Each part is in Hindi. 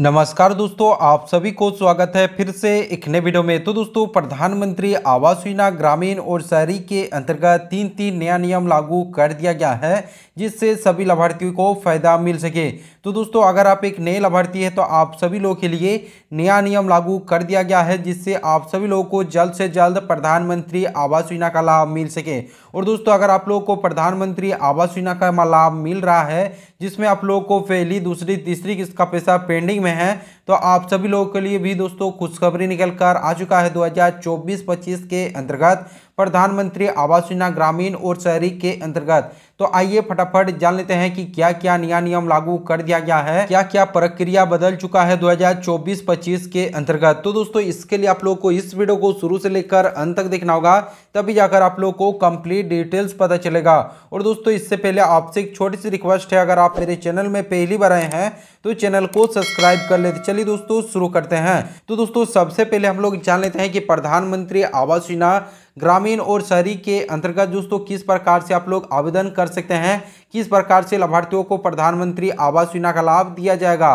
नमस्कार दोस्तों आप सभी को स्वागत है फिर से एक नए वीडियो में तो दोस्तों प्रधानमंत्री आवास योजना ग्रामीण और शहरी के अंतर्गत तीन तीन नया नियम लागू कर दिया गया है जिससे सभी लाभार्थियों को फायदा मिल सके तो दोस्तों अगर आप एक नए लाभार्थी हैं तो आप सभी लोगों के लिए नया नियम लागू कर दिया गया है जिससे आप सभी लोगों को जल्द से जल्द प्रधानमंत्री आवास योजना का लाभ मिल सके और दोस्तों अगर आप लोगों को प्रधानमंत्री आवास योजना का लाभ मिल रहा है जिसमें आप लोगों को पहली दूसरी तीसरी किस्त का पैसा पेंडिंग में है तो आप सभी लोगों के लिए भी दोस्तों खुशखबरी निकल कर आ चुका है दो हज़ार के अंतर्गत प्रधानमंत्री आवास योजना ग्रामीण और शहरी के अंतर्गत तो आइए फटाफट जान लेते हैं कि क्या क्या नया नियम लागू कर दिया गया है क्या क्या प्रक्रिया बदल चुका है 2024-25 के अंतर्गत तो दोस्तों इसके लिए आप लोग को इस वीडियो को शुरू से लेकर अंत तक देखना होगा तभी जाकर आप लोग को कंप्लीट डिटेल्स पता चलेगा और दोस्तों इससे पहले आपसे एक छोटी सी रिक्वेस्ट है अगर आप मेरे चैनल में पहली बार आए हैं तो चैनल को सब्सक्राइब कर लेते चलिए दोस्तों शुरू करते हैं तो दोस्तों सबसे पहले हम लोग जान लेते हैं कि प्रधानमंत्री आवास योजना ग्रामीण और शहरी के अंतर्गत दोस्तों किस प्रकार से आप लोग आवेदन कर सकते हैं किस प्रकार से लाभार्थियों को प्रधानमंत्री आवास योजना का लाभ दिया जाएगा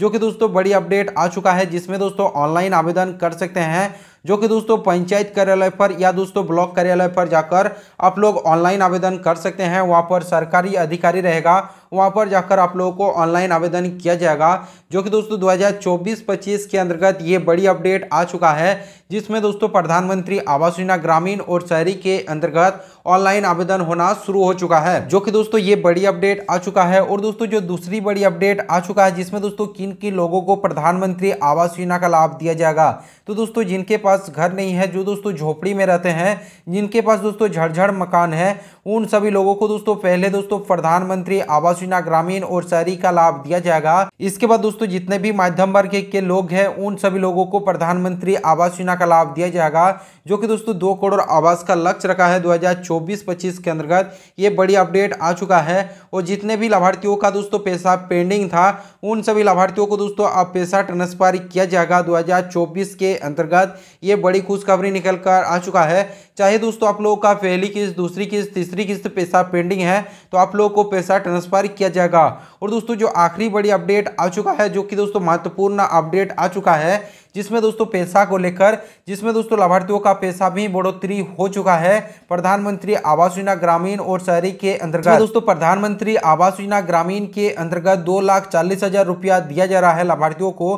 जो कि दोस्तों बड़ी अपडेट आ चुका है जिसमें दोस्तों ऑनलाइन आवेदन कर सकते हैं जो कि दोस्तों पंचायत कार्यालय पर या दोस्तों ब्लॉक कार्यालय पर जाकर आप लोग ऑनलाइन आवेदन कर सकते हैं वहाँ पर सरकारी अधिकारी रहेगा वहाँ पर जाकर आप लोगों को ऑनलाइन आवेदन किया जाएगा जो कि दोस्तों 2024-25 के अंतर्गत ये बड़ी अपडेट आ चुका है जिसमें दोस्तों प्रधानमंत्री आवास योजना ग्रामीण और शहरी के अंतर्गत ऑनलाइन आवेदन होना शुरू हो चुका है जो कि दोस्तों ये बड़ी अपडेट आ चुका है और दोस्तों जो दूसरी बड़ी अपडेट आ चुका है जिसमें दोस्तों किन किन लोगों को प्रधानमंत्री आवास योजना का लाभ दिया जाएगा तो दोस्तों जिनके पास पास घर नहीं है जो दोस्तों झोपड़ी में रहते हैं जिनके पास दोस्तों झड़झड़ मकान है उन सभी लोगों को दोस्तों पहले दोस्तों प्रधानमंत्री आवास योजना ग्रामीण और शहरी का लाभ दिया जाएगा इसके बाद दोस्तों जितने भी माध्यम वर्ग के, लोग हैं उन सभी लोगों को प्रधानमंत्री आवास योजना का लाभ दिया जाएगा जो कि दोस्तों दो करोड़ आवास का लक्ष्य रखा है दो हज़ार के अंतर्गत ये बड़ी अपडेट आ चुका है और जितने भी लाभार्थियों का दोस्तों पैसा पेंडिंग था उन सभी लाभार्थियों को दोस्तों अब पैसा ट्रांसफर किया जाएगा दो के अंतर्गत ये बड़ी खुशखबरी निकल कर आ चुका है चाहे दोस्तों आप लोगों का पहली किस्त दूसरी किस्त तीसरी किस्त पैसा पेंडिंग है तो आप लोगों को पैसा ट्रांसफर किया जाएगा और दोस्तों जो आखिरी बड़ी अपडेट आ चुका है जो कि दोस्तों महत्वपूर्ण अपडेट आ चुका है जिसमें दोस्तों पैसा को लेकर जिसमें दोस्तों लाभार्थियों का पैसा भी बढ़ोतरी हो चुका है प्रधानमंत्री आवास योजना ग्रामीण और शहरी के अंतर्गत दोस्तों प्रधानमंत्री आवास योजना ग्रामीण के अंतर्गत दो लाख चालीस हजार रुपया दिया जा रहा है लाभार्थियों को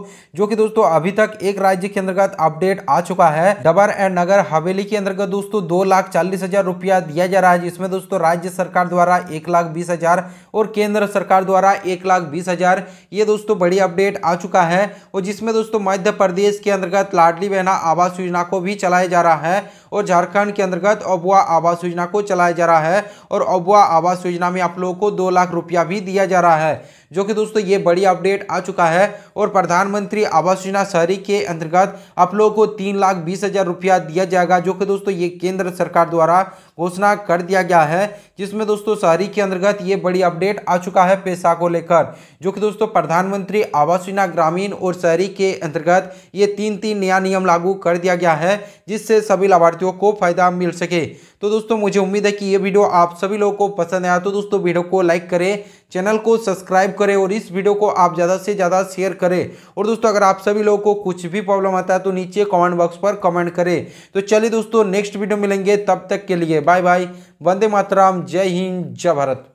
जो कि दोस्तों अभी तक एक राज्य के अंतर्गत अपडेट आ चुका है डबर एंड नगर हवेली के अंतर्गत दोस्तों दो लाख चालीस हजार रुपया दिया जा रहा है जिसमें दोस्तों राज्य सरकार द्वारा एक लाख बीस हजार और केंद्र सरकार द्वारा एक लाख बीस हजार ये दोस्तों बड़ी अपडेट आ चुका है और जिसमें दोस्तों मध्य प्रदेश के अंतर्गत लाडली बहना आवास योजना को भी चलाया जा रहा है और झारखंड के अंतर्गत अबुआ आवास योजना को चलाया जा रहा है और अबुआ आवास योजना में आप लोगों को दो लाख रुपया भी दिया जा रहा है जो कि दोस्तों ये बड़ी अपडेट आ चुका है और प्रधानमंत्री आवास योजना शहरी के अंतर्गत आप लोगों को तीन लाख बीस हज़ार रुपया दिया जाएगा जो कि दोस्तों ये केंद्र सरकार द्वारा घोषणा कर दिया गया है जिसमें दोस्तों शहरी के अंतर्गत ये बड़ी अपडेट आ चुका है पैसा को लेकर जो कि दोस्तों प्रधानमंत्री आवास योजना ग्रामीण और शहरी के अंतर्गत ये तीन तीन नया नियम लागू कर दिया गया है जिससे सभी लाभार्थी लाभार्थियों को फायदा मिल सके तो दोस्तों मुझे उम्मीद है कि ये वीडियो आप सभी लोगों को पसंद आया तो दोस्तों वीडियो को लाइक करें चैनल को सब्सक्राइब करें और इस वीडियो को आप ज़्यादा से ज़्यादा शेयर करें और दोस्तों अगर आप सभी लोगों को कुछ भी प्रॉब्लम आता है तो नीचे कमेंट बॉक्स पर कमेंट करें तो चलिए दोस्तों नेक्स्ट वीडियो मिलेंगे तब तक के लिए बाय बाय वंदे मातराम जय हिंद जय भारत